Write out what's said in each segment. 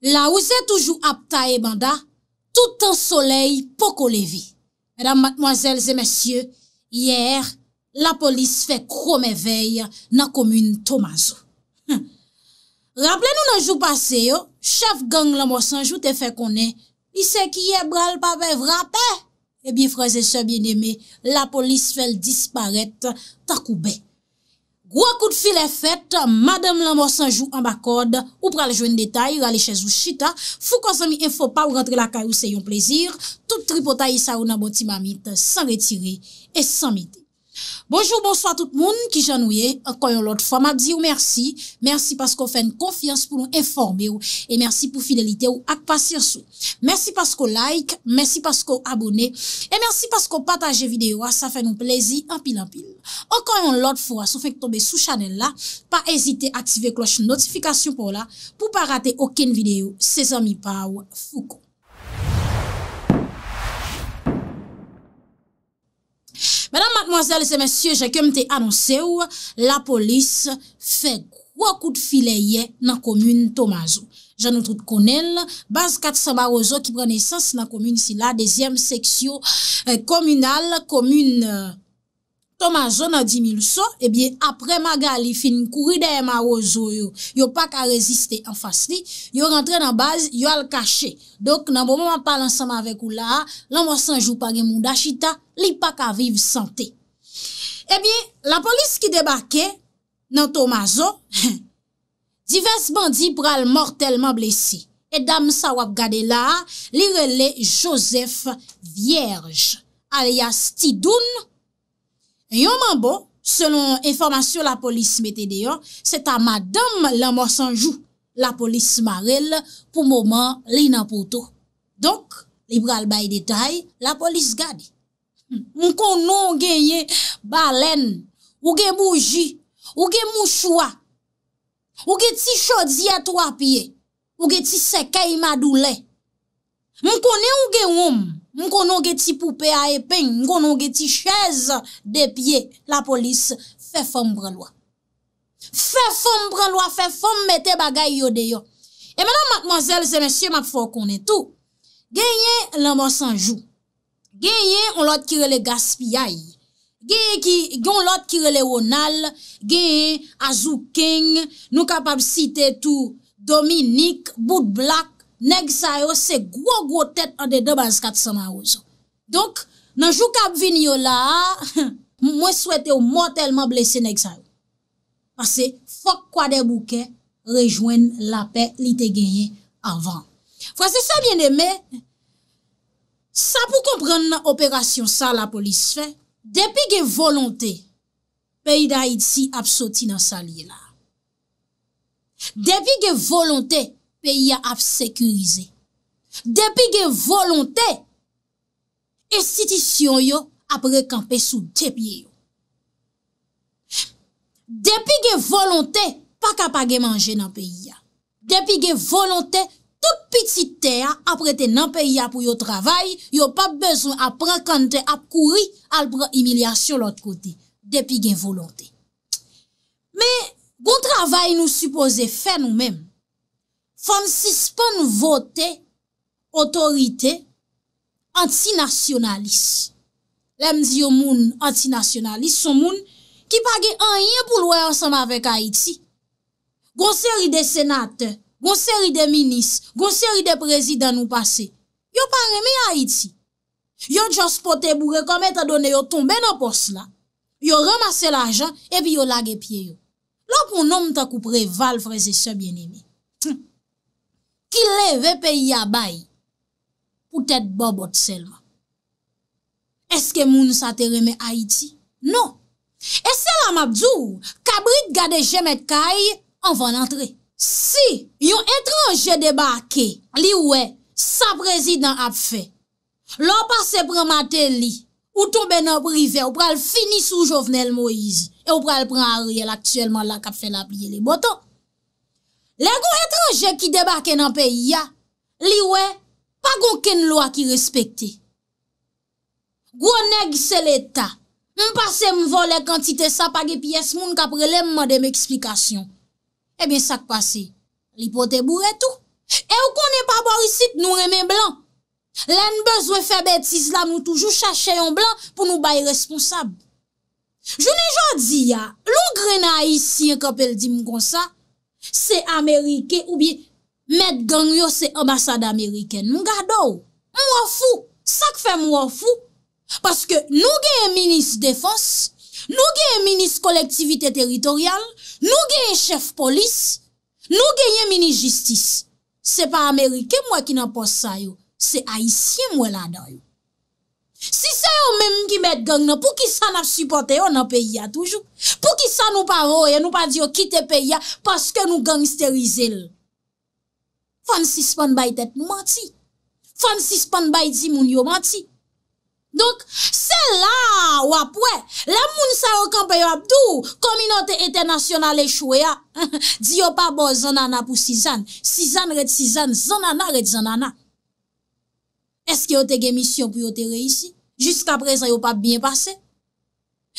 La ou zè toujou apta e banda, tout an soley poko levi. Mèdam, matmoazèlzè, mèsyè, yèr, la polis fè kromè vey na komün Tomazou. Râple nou nan jou pase yo, chèf gang la mò sanjou te fè konè, i sè ki ye bral pa bè vrapè, e bi frèzè se bè nèmè, la polis fèl disparet takou bè. Gwa kout fil e fet, madame lan mò sanjou an bakod, ou pral jwen detay, rale chèz ou chita, fou kon zami en fò pa ou rentre la kay ou se yon plezir, tout tripotayi sa ou nan boti mamit, san retire, e san mite. Bonjour, bonsoit tout moun, ki jan ouye, akoyon lot fò, ma di ou mersi, mersi paskou fè n konfians pou nou informe ou, e mersi pou fidelite ou ak pasyans ou. Mersi paskou like, mersi paskou abone, e mersi paskou pataje videyo, a sa fè nou plezi, an pil an pil. Okan yon lot fwa sou fek tombe sou chanel la, pa ezite aktive kloche notifikasyon pou la pou pa rate oken videyo se zami pa ou fuko. Madame, mademoiselles et messieurs, jè kem te anonse ou la polis fek wakout fileye nan komune Tomazou. Jan nou trout konel, baz kat Samba Ozo ki prene sens nan komune si la, dezyem seksyo komunal, komune... Tomazo nan di mil so, ebyen eh apre maga li fin kouri de ema ozo yo, yo pak a reziste an fas li, yo rentre nan baz yo al kache. Dok nan bon man pal ansama avek ou eh la, lan mwos anjou page mwou dashita, li pak a vive sante. Ebyen, la polis ki debake, nan Tomazo, divers bandi pral mortalman blese. E dam sa wap gade la, li rele Joseph Vierge, alia Stidoun, Yonman bo, selon informasyon la polis mette deyon, se ta madame l'amor sanjou. La polis marel pou mouman li nan poutou. Donk, li bral bay detay, la polis gade. Hmm. Moun konon genye balen, ouge mouji, ouge mouchoua, ouge ti chodzi a 3 piye, ouge ti sekei madoulè. Moun konen ouge oum, Mwen konon geti poupe a epen, mwen konon geti chez de pie, la polis fe fom brelwa. Fe fom brelwa, fe fom mette bagay yo deyo. E menan matmozèl, zè mèsyè, mwen fò konen tou. Genye, lèman sanjou. Genye, on lot kirele Gaspiay. Genye, yon lot kirele Onal. Genye, Azou King. Nou kapab site tou Dominik, Bout Blak. Nèk sa yo se gwo gwo tèt an de 2 bas 4 sa nan ozo. Donk nan jou kap vin yo la, mwen swete ou mortalman blese nèk sa yo. Pase fok kwa de bouke rejwen la pe li te genye avan. Fwase sa biene me, sa pou komprende nan operasyon sa la polis fe, depi ge volonte, peyi da iti ap soti nan sa liye la. Depi ge volonte, peyi a ap sekurize. Depi gen volonte, estitisyon yo ap rekanpe sou tepye yo. Depi gen volonte, pa kapage manje nan peyi a. Depi gen volonte, tout piti te a ap rete nan peyi a pou yo travay, yo pa bezwen ap prekante ap kouri alp re imilya sou lout kote. Depi gen volonte. Me, goun travay nou suppose fe nou mem, Fansi spon vote, otorite, antinasyonalis. Lemzi yo moun antinasyonalis, son moun ki page anye pou lwe ansanm avek Haiti. Gonseri de senate, gonseri de minis, gonseri de prezident nou pase. Yo pan remi Haiti. Yo jonspote bou rekomete adone yo tombe no pos la. Yo ramase la ajan epi yo lage pie yo. Lop moun om ta koupre val freze se bien emi. ki leve peyi ya bay pou tèt bo bot selwa. Eske moun sa te reme Haiti? Non. E selwa mabdou, kabrit gade jemet kay, an van antre. Si yon etranje debake li we, sa prezident ap fe, lor pase pran mater li, ou tombe nan prive, ou pral fini sou Jovenel Moïse, e ou pral pran a riyel aktuelman la kap fe la piye li boton. Le goun etranje ki debake nan peyi ya, li we, pa goun ken lwa ki respekte. Goun neg se leta, mpase mvole kantite sa page piyes moun kapre lemman dem eksplikasyon. Ebyen eh sa kpase, li pote bour etou. E ou konen pa bor isit nou remen blan. Len bezwe fe betis la nou toujou chache yon blan pou nou bay responsab. Jounen jodi ya, loun grena isi yon kapel di mkon sa. Se Amerike ou bi met gangyo se ambasade Amerike. Mou gado, mou wafou, sak fe mou wafou. Paske nou genye minis defos, nou genye minis kolektivite teritorial, nou genye chef polis, nou genye minis jistis. Se pa Amerike mou wakina pos sayo, se Aisyen mou wala dayo. Si se yo menm ki met gang na, pou ki sa nap supporte yo, nan peyi ya toujou. Pou ki sa nou pa roye, nou pa diyo kite peyi ya, paske nou gangsterize l. Fonsi Spanbay tet nou mati. Fonsi Spanbay di moun yo mati. Donk, se la wapwe, la moun sa wakampe yo apdou, kominote ete nasyonale chouye ya. Diyo pa bo zanana pou sizan. Zanana ret zanana. Eske yo te gemisyon pou yo te reisi? Jisk apre sa yo pa biyen pase.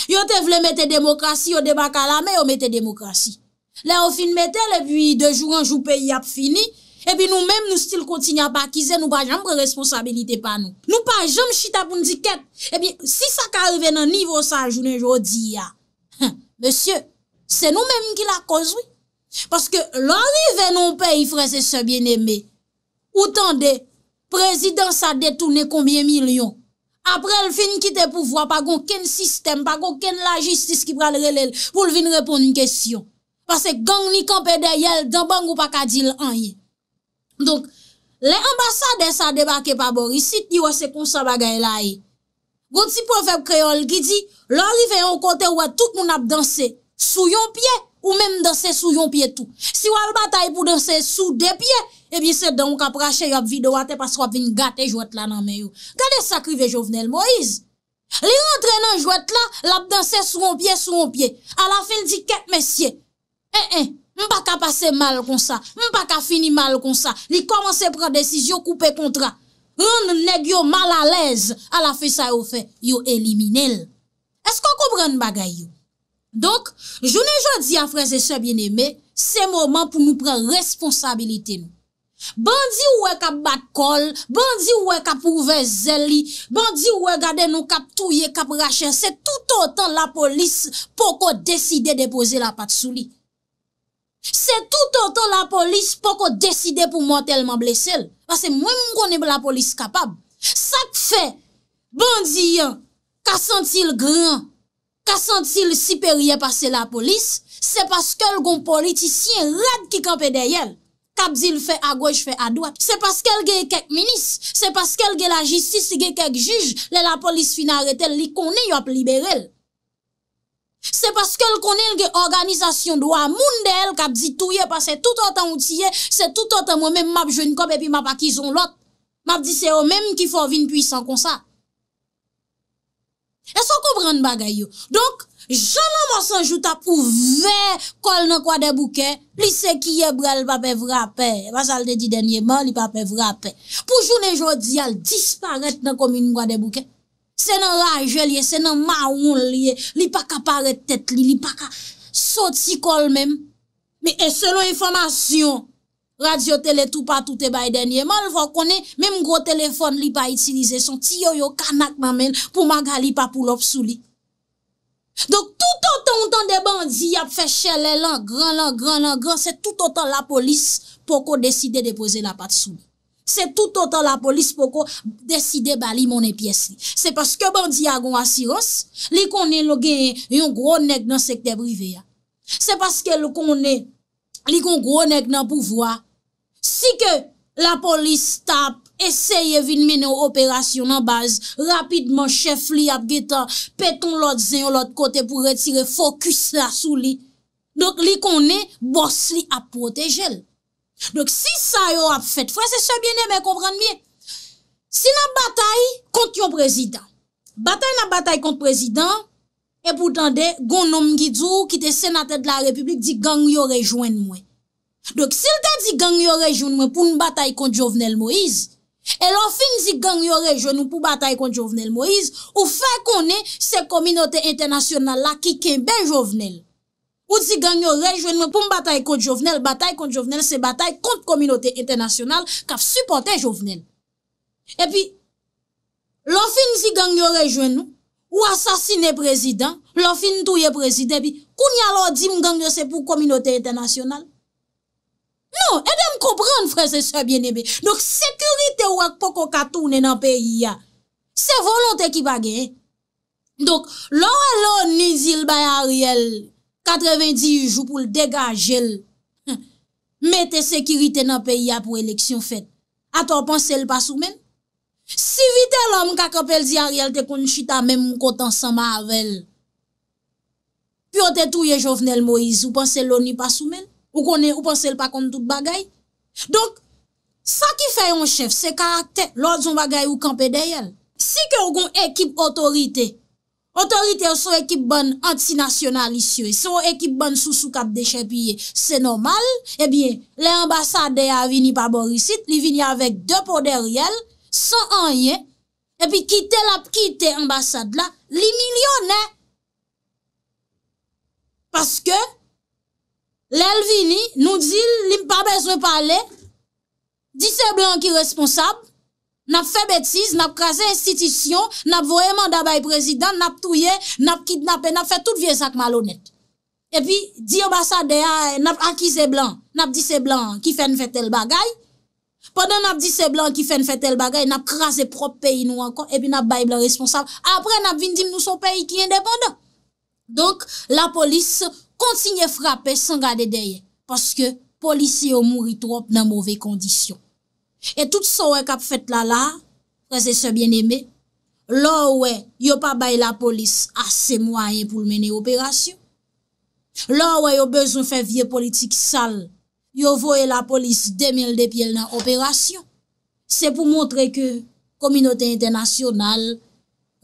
Yo te vle mette demokrasi, yo debak alame, yo mette demokrasi. Le ou fin mette, le pi de joun anjou peyi ap fini, epi nou menm nou stil kontin ap akize, nou pa joun pre responsabilite pa nou. Nou pa joun chita poun diket. Epi si sa ka reve nan nivou sa joun anjou diya, monsye, se nou menm ki la kozwi. Paske lorive nan peyi frese se bieneme, outan de prezidans sa detounen konbien milyon, apre el fin kite pou vwa pa gon ken sistem, pa gon ken la jistis ki prale lel el pou l vin repon n kestyon. Pase gang ni kampe de yel, dan bang ou pa kadil an ye. Donk, le ambasade sa debake pa bor, isi ti wase konsa bagay la ye. Gon ti profep kreol ki di, l orive yon kote wate tout moun ap danse sou yon pye ou menm danse sou yon pye tout. Si wale batay pou danse sou de pye, e bin se don w ka prache yo ap videwa te pas w ap vin gate jwet la nan men yo. Kade sakri ve jovenel, Moïse? Li rentre nan jwet la, lap danse sou moun pie, sou moun pie. A la fin di ket, mesye. E, eh, e, eh, m pa ka pase mal kon sa, m pa ka fini mal kon sa. Li komanse pran desisyon, koupe kontra. Roun nou neg yo mal alèz, a la fe sa yo fe, yo elimine l. Esko koubran bagay yo? Donk, jounen jwadi a freze se bien eme, se mouman pou nou pran responsabilite nou. Bandi ouwe kap bat kol, bandi ouwe kap ouve zeli, bandi ouwe gade nou kap touye, kap rache, se tout otan la polis poko deside depoze la pat souli. Se tout otan la polis poko deside pou motelman blesel, pase mwen mkone pou la polis kapab. Sa te fe, bandi yon, ka sentil gran, ka sentil siperye pase la polis, se paske lgon politisyen rad ki kape deyel. kap di l fè a gouj fè a douat. Se paske l ge kek minis, se paske l ge la jistis ge kek juj, le la polis finare tel li konen yop libere l. Se paske l konen l ge organizasyon doua moun del, kap di touye pa se toutotan ou tiye, se toutotan mwen men map jwen kop e pi map akizon lot. Map di se o menm ki fò vin pwisan kon sa. E so kou bran bagay yo. Donk, jounan monsan jouta pou ve kol nan kwa debouke, li se kiye brel pape vrapè, masal de di denye man li pape vrapè. Pou jounen jouti al disparet nan komi nan kwa debouke. Se nan rajel ye, se nan maoun li ye, li pa ka paret tet li, li pa ka soti kol men. Me e selon informasyon, Radyo, tele, tout pa, tout e eh, bay denye. Man lva konen, mem gro telefon li pa itilize, son tiyoyo kanak ma men, pou ma gali pa pou lop sou li. Dok tout an tan de bandi ap fechele lan, gran lan, gran lan, gran, se tout an tan la polis poko deside depoze la pat sou. Se tout an tan la polis poko deside bali moun e piyesi. Se paske bandi agon asiros, li konen lo gen yon gro nek nan sekte prive ya. Se paske lo konen, li konen gro nek nan pouvoa, Si ke la polis tap, eseye vinmene ou operasyon anbaz, rapidman chef li ap geta, peton lor zin ou lor kote pou retire, fokus la sou li. Dok li konen, bors li ap protejel. Dok si sa yo ap fet fwen, se se bine men kompran miye. Si nan batay kont yo prezident, batay nan batay kont prezident, epoutande, gon nom gizou ki te senatèd la republik di gang yo rejwen mwen. Dok sil te di gang yo rejwen mwen pou m batay kont jovenel Moïse, e lò fin di gang yo rejwen mwen pou batay kont jovenel Moïse, ou fe konen se kominote internasyonal la ki ken ben jovenel. Ou di gang yo rejwen mwen pou m batay kont jovenel, batay kont jovenel se batay kont kominote internasyonal, ka f supporte jovenel. E pi, lò fin di gang yo rejwen mwen, ou asasine prezident, lò fin touye prezident, e pi, koun yalò di m gang yo se pou kominote internasyonal, Nou, edèm kompran fwè se sè bienèbe. Dok, sekirite wak poko katounen nan peyi ya. Se volante ki bagè. Dok, lò lò ni zil bay Ariel, katreven di ju pou l'degajel, mette sekirite nan peyi ya pou eleksyon fèt. Atò, panse l'pasou men? Si vite lò mkak apel di Ariel te konjita, men mkotan san ma avèl. Pyo te touye jovnel Moïse, ou panse lò ni pasou men? Ou konen, ou ponsel pa kon tout bagay. Donk, sa ki fè yon chèf, se karakter lòd zon bagay ou kampe deyèl. Si ke ou kon ekip otorite, otorite ou sou ekip bon anti-nasyonalisye, sou ekip bon sou sou kap deyèp yè, se normal, ebyen, le ambasade deyè a vini pa borisit, li vini avèk depo deryèl, san an yè, epi kite la pkite ambasade la, li milyonè. Paske, L'Elvini nous dit, il n'y pas besoin de parler. Dit c'est blanc qui est responsable. N'a fait bêtise, n'a crasé institution, n'a voyé mandat par président, n'a touillé, n'a kidnappé, n'a fait toute vieux sac malhonnête. Et e puis, dit ambassadeur, n'a acquis c'est blanc, n'a dit c'est Blanc qui fait une tel bagaille. Pendant n'a dit c'est Blanc qui fait une tel bagaille, n'a crasé propre pays nous encore, et puis n'a baillé blanc responsable. Après, n'a dit dire nous sommes pays qui est indépendant. Donc, la police, kontinye frape san gade deye paske polisi yo mouri trop nan mouve kondisyon. Et tout sa wè kap fèt la la, prese se bien eme, lò wè yo pa bay la polis ase mwayen pou meni operasyon. Lò wè yo bezon fè vie politik sal, yo voye la polis demel depil nan operasyon. Se pou montre ke kominote internasyonal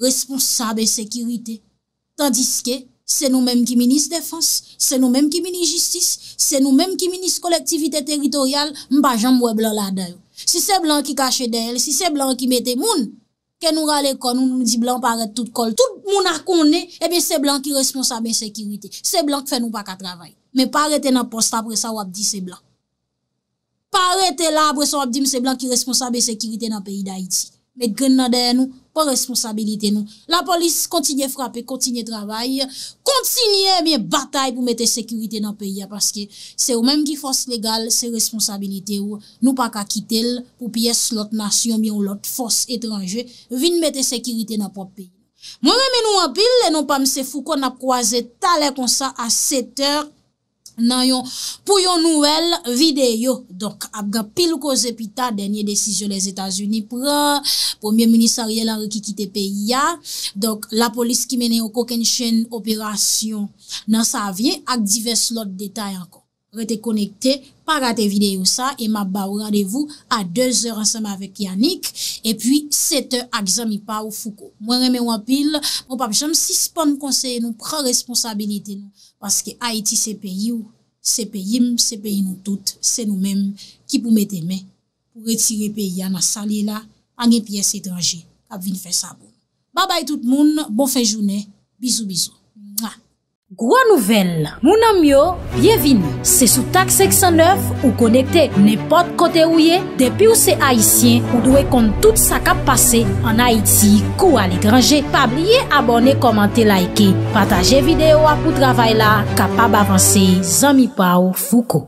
responsabe sekirite. Tandiske, Se nou menm ki minis defans, se nou menm ki minis jistis, se nou menm ki minis kolektivite teritorial, mba jan mwe blan la der. Si se blan ki kache der, si se blan ki mette moun, ke nou rale kon, nou nou di blan paret tout kol. Tout moun akone, ebe eh se blan ki responsa ben sekirite. Se blan ki fè nou pa ka travay. Me parete nan post apre sa wap di se blan. Parete la apre sa wap di mse blan ki responsa ben sekirite nan peyi da iti. Met gen nan der nou. kon responsabilite nou. La polis kontinye frape, kontinye trabay, kontinye miye batay pou mette sekurite nan peyi ya, paske se ou menm ki fos legal, se responsabilite ou nou pa ka kite l, pou piyes lot nasyon, miye ou lot fos etranje, vin mette sekurite nan popi. Mwen menm nou apil, le nou pa mse fou kon ap kwaze talè konsa a setèr, nan yon pou yon nouvel videyo. Donk apgan pil kouze pita denye desisyon les Etats-Unis pou premier ministeriel anre ki kite pe ya. Donk la polis ki mene yo koken chen operasyon nan sa avye ak divers lot detay anko. Rete konekte, pa gate videyo sa e mabaw radevou a 2h ansame avek Yannick e pi 7h ak zami pa ou fouko. Mwen reme wapil, mwen papi chanm si spon mkonseye nou, pran responsabilite nou. Paske Haiti se peyi ou, se peyim, se peyin ou tout, se nou men, ki pou me teme, pou retire peyi an a sali la, an gen piyes etanje, ap vin fè sa bo. Babay tout moun, bo fè jounè, bizou bizou. Gwa nouvel, mounan myo, byevini, se sou tak seksyon 9 ou konekte nepot kote ou ye, depi ou se haisyen ou dwe kont tout sa kap pase an Haiti kou al ekranje, pa blye abone, komante, laike, pataje videyo apou travay la, kapab avanse, zami pa ou fuko.